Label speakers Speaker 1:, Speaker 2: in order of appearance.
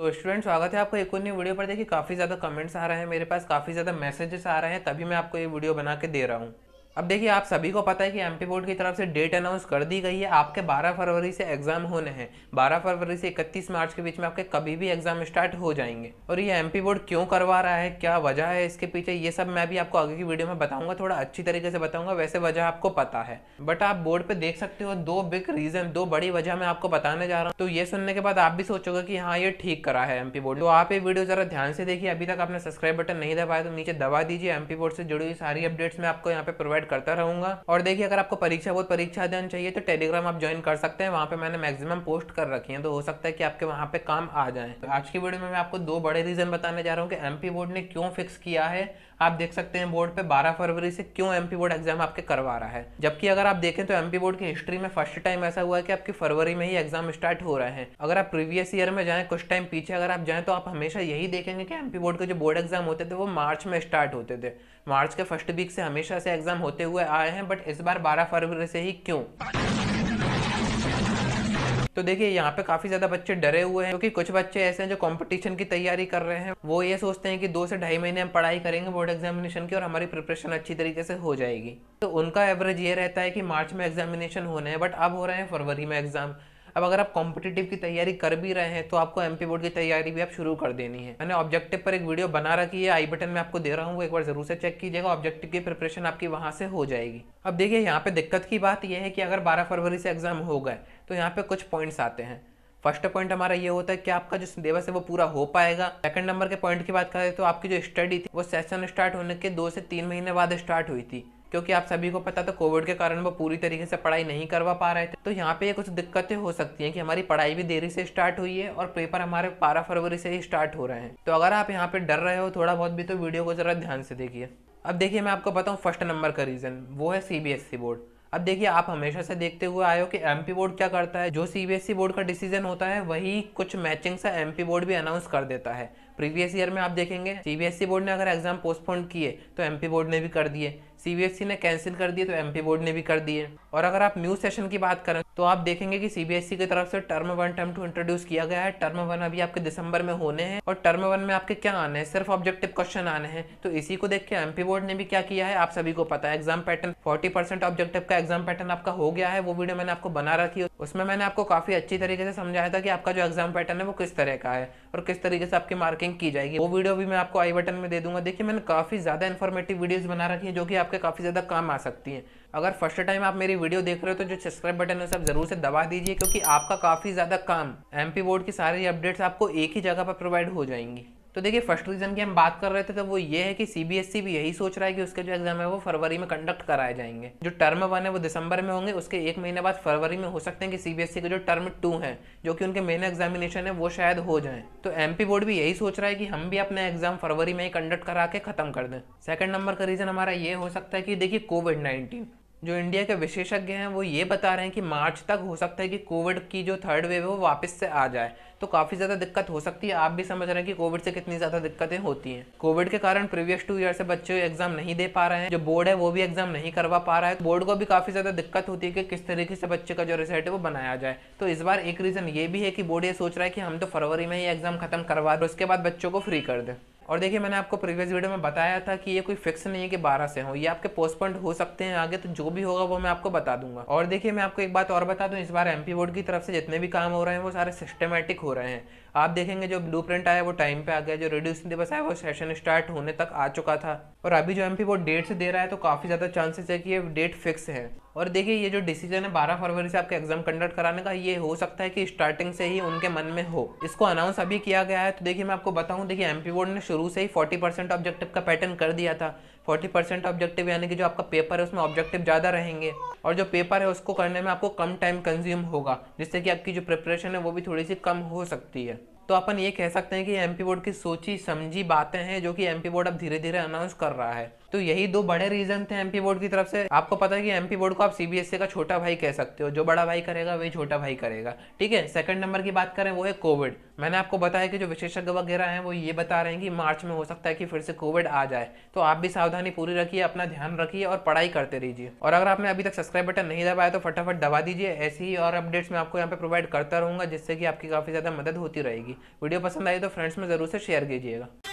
Speaker 1: तो स्टूडेंट स्वागत है आपका एक और नई वीडियो पर देखिए काफ़ी ज़्यादा कमेंट्स आ रहे हैं मेरे पास काफ़ी ज़्यादा मैसेजेस आ रहे हैं तभी मैं आपको ये वीडियो बना के दे रहा हूँ अब देखिए आप सभी को पता है कि एमपी बोर्ड की तरफ से डेट अनाउंस कर दी गई है आपके 12 फरवरी से एग्जाम होने हैं 12 फरवरी से 31 मार्च के बीच में आपके कभी भी एग्जाम स्टार्ट हो जाएंगे और ये एमपी बोर्ड क्यों करवा रहा है क्या वजह है इसके पीछे ये सब मैं भी आपको आगे की वीडियो में बताऊंगा थोड़ा अच्छी तरीके से बताऊंगा वैसे वजह आपको पता है बट आप बोर्ड पर देख सकते हो दो बिग रीजन दो बड़ी वजह मैं आपको बताने जा रहा हूँ तो ये सुनने के बाद आप भी सोचोगे की हाँ ये ठीक करा है एमपी बोर्ड तो आप ये वीडियो जरा ध्यान से देखिए अभी तक आपने सब्सक्राइब बटन नहीं दबाया तो नीचे दबा दीजिए एमपी बोर्ड से जुड़ी हुई सारी अपडेट्स मैं आपको यहाँ पे प्रोवाइड प्रोवाइड करता रहूंगा और देखिए अगर आपको परीक्षा बहुत परीक्षा अध्ययन चाहिए तो टेलीग्राम आप ज्वाइन कर सकते हैं वहाँ पे मैंने मैक्सिमम पोस्ट कर रखी है तो हो सकता है कि आपके वहाँ पे काम आ जाए तो आज की वीडियो में मैं आपको दो बड़े रीजन बताने जा रहा हूँ कि एम बोर्ड ने क्यों फिक्स किया है आप देख सकते हैं बोर्ड पे 12 फरवरी से क्यों एमपी बोर्ड एग्जाम आपके करवा रहा है जबकि अगर आप देखें तो एमपी बोर्ड की हिस्ट्री में फर्स्ट टाइम ऐसा हुआ है कि आपकी फरवरी में ही एग्जाम स्टार्ट हो रहे हैं अगर आप प्रीवियस ईयर में जाएं कुछ टाइम पीछे अगर आप जाएं तो आप हमेशा यही देखेंगे कि एमपी बोर्ड के जो बोर्ड एग्जाम होते थे वो मार्च में स्टार्ट होते थे मार्च के फर्स्ट वीक से हमेशा से एग्जाम हो होते हुए आए हैं बट इस बार बारह फरवरी से ही क्यों तो देखिए यहाँ पे काफी ज्यादा बच्चे डरे हुए हैं क्योंकि तो कुछ बच्चे ऐसे हैं जो कंपटीशन की तैयारी कर रहे हैं वो ये सोचते हैं कि दो से ढाई महीने हम पढ़ाई करेंगे बोर्ड एग्जामिनेशन की और हमारी प्रिपरेशन अच्छी तरीके से हो जाएगी तो उनका एवरेज ये रहता है कि मार्च में एग्जामिनेशन होने हैं बट अब हो रहे हैं फरवरी में एग्जाम अब अगर आप कॉम्पिटेटिव की तैयारी कर भी रहे हैं तो आपको एम बोर्ड की तैयारी भी आप शुरू कर देनी है मैंने ऑब्जेक्टिव पर एक वीडियो बना रखी है आई बटन में आपको दे रहा हूँ एक बार जरूर से चेक कीजिएगा ऑब्जेक्टिव की प्रिपरेशन आपकी वहाँ से हो जाएगी अब देखिए यहाँ पे दिक्कत की बात यह है कि अगर बारह फरवरी से एग्जाम हो गए तो यहाँ पे कुछ पॉइंट्स आते हैं फर्स्ट पॉइंट हमारा ये होता है कि आपका जो सिलेबस है वो पूरा हो पाएगा सेकंड नंबर के पॉइंट की बात करें तो आपकी जो स्टडी थी वो सेशन स्टार्ट होने के दो से तीन महीने बाद स्टार्ट हुई थी क्योंकि आप सभी को पता था कोविड के कारण वो पूरी तरीके से पढ़ाई नहीं करवा पा रहे थे तो यहाँ पे कुछ दिक्कतें हो सकती हैं कि हमारी पढ़ाई भी देरी से स्टार्ट हुई है और पेपर हमारे बारह फरवरी से ही स्टार्ट हो रहे हैं तो अगर आप यहाँ पे डर रहे हो थोड़ा बहुत भी तो वीडियो को जरा ध्यान से देखिए अब देखिए मैं आपको बताऊँ फर्स्ट नंबर का रीज़न वो है सी e बोर्ड अब देखिए आप हमेशा से देखते हुए आए हो कि एम बोर्ड क्या करता है जो सी e बोर्ड का डिसीजन होता है वही कुछ मैचिंग सा एम बोर्ड भी अनाउंस कर देता है प्रीवियस ईयर में आप देखेंगे सी e बोर्ड ने अगर एग्जाम पोस्टपोन किए तो एम बोर्ड ने भी कर दिए सीबीएसई e ने कैंसिल कर दिए तो एमपी बोर्ड ने भी कर दिए और अगर आप न्यू सेशन की बात करें तो आप देखेंगे कि सीबीएसई e की तरफ से term one term two introduce किया गया है टर्म वन अभी आपके दिसंबर में होने हैं और टर्म वन में आपके क्या आने हैं सिर्फ ऑब्जेक्टिव क्वेश्चन आने हैं तो इसी को देख के एमपी बोर्ड ने भी क्या किया है आप सभी को पता है एग्जाम पैटर्न फोर्टी ऑब्जेक्टिव का एग्जाम पैटर्न आपका हो गया है वो वीडियो मैंने आपको बना रखी है उसमें मैंने आपको काफी अच्छी तरीके से समझाया था कि आपका जो एग्जाम पैटर्न है वो किस तरह का है और किस तरीके से आपकी मार्किंग की जाएगी वो वीडियो भी मैं आपको आई बटन में दे दूंगा देखिए मैंने काफ़ी ज़्यादा इन्फॉर्मेटिव वीडियोज़ बना रखी हैं जो कि आपके काफ़ी ज़्यादा काम आ सकती हैं अगर फर्स्ट टाइम आप मेरी वीडियो देख रहे हो तो जो सब्सक्राइब बटन है सब जरूर से दबा दीजिए क्योंकि आपका काफ़ी ज़्यादा काम एमपी बोर्ड की सारी अपडेट्स आपको एक ही जगह पर प्रोवाइड हो जाएंगी तो देखिए फर्स्ट रीज़न की हम बात कर रहे थे तो वो ये है कि सीबीएसई e भी यही सोच रहा है कि उसके जो एग्ज़ाम है वो फरवरी में कंडक्ट कराए जाएंगे जो टर्म वन है वो दिसंबर में होंगे उसके एक महीने बाद फरवरी में हो सकते हैं कि सीबीएसई e के जो टर्म टू हैं जो कि उनके मेन एग्जामिनेशन है वो शायद हो जाए तो एम बोर्ड भी यही सोच रहा है कि हम भी अपना एग्ज़ाम फरवरी में ही कंडक्ट करा के ख़त्म कर दें सेकंड नंबर का रीज़न हमारा ये हो सकता है कि देखिए कोविड नाइन्टीन जो इंडिया के विशेषज्ञ हैं वो ये बता रहे हैं कि मार्च तक हो सकता है कि कोविड की जो थर्ड वेव है वो वापस से आ जाए तो काफ़ी ज़्यादा दिक्कत हो सकती है आप भी समझ रहे हैं कि कोविड से कितनी ज़्यादा दिक्कतें होती हैं कोविड के कारण प्रीवियस टू ईयर से बच्चे एग्जाम नहीं दे पा रहे हैं जो बोर्ड है वो भी एग्जाम नहीं करवा पा रहा है तो बोर्ड को भी काफ़ी ज़्यादा दिक्कत होती है कि किस तरीके से बच्चे का जो रिजल्ट है वो बनाया जाए तो इस बार एक रीज़न ये भी है कि बोर्ड ये सोच रहा है कि हम तो फरवरी में ही एग्जाम खत्म करवा दें उसके बाद बच्चों को फ्री कर दें और देखिए मैंने आपको प्रीवियस वीडियो में बताया था कि ये कोई फिक्स नहीं है कि बारह से हो ये आपके पोस्टपोन्ड हो सकते हैं आगे तो जो भी होगा वो मैं आपको बता दूंगा और देखिए मैं आपको एक बात और बता दूं इस बार एमपी बोर्ड की तरफ से जितने भी काम हो रहे हैं वो सारे सिस्टमेटिक हो रहे हैं आप देखेंगे जो ब्लू आया वो टाइम पे आ गया जो रिड्यूस दिवस आया वो सेशन स्टार्ट होने तक आ चुका था और अभी जो पी बोर्ड डेट से दे रहा है तो काफ़ी ज़्यादा चांसेस है कि ये डेट फिक्स है और देखिए ये जो डिसीजन है बारह फरवरी से आपके एग्जाम कंडक्ट कराने का ये हो सकता है कि स्टार्टिंग से ही उनके मन में हो इसको अनाउंस अभी किया गया है तो देखिए मैं आपको बताऊं देखिए एमपी बोर्ड ने शुरू शुरू से ही फोर्टी परसेंट ऑब्जेक्टिव का पैटर्न कर दिया था फोर्टी परसेंट ऑब्जेक्टिव यानी कि जो आपका पेपर है उसमें ऑब्जेक्टिव ज़्यादा रहेंगे और जो पेपर है उसको करने में आपको कम टाइम कंज्यूम होगा जिससे कि आपकी जो प्रिपरेशन है वो भी थोड़ी सी कम हो सकती है तो अपन ये कह सकते हैं कि एम बोर्ड की सोची समझी बातें हैं जो कि एम बोर्ड अब धीरे धीरे अनाउंस कर रहा है तो यही दो बड़े रीजन थे एमपी बोर्ड की तरफ से आपको पता है कि एमपी बोर्ड को आप सीबीएसई e का छोटा भाई कह सकते हो जो बड़ा भाई करेगा वही छोटा भाई करेगा ठीक है सेकंड नंबर की बात करें वो है कोविड मैंने आपको बताया कि जो विशेषज्ञ वगैरह हैं वो ये बता रहे हैं कि मार्च में हो सकता है कि फिर से कोविड आ जाए तो आप भी सावधानी पूरी रखिए अपना ध्यान रखिए और पढ़ाई करते रहिए और अगर आपने अभी तक सब्सक्राइब बटन नहीं दबाया तो फटाफट दबा दीजिए ऐसी ही और अपडेट्स मैं आपको यहाँ पे प्रोवाइड करता रहूँगा जिससे कि आपकी काफ़ी ज़्यादा मदद होती रहेगी वीडियो पसंद आई तो फ्रेंड्स में ज़रूर से शेयर कीजिएगा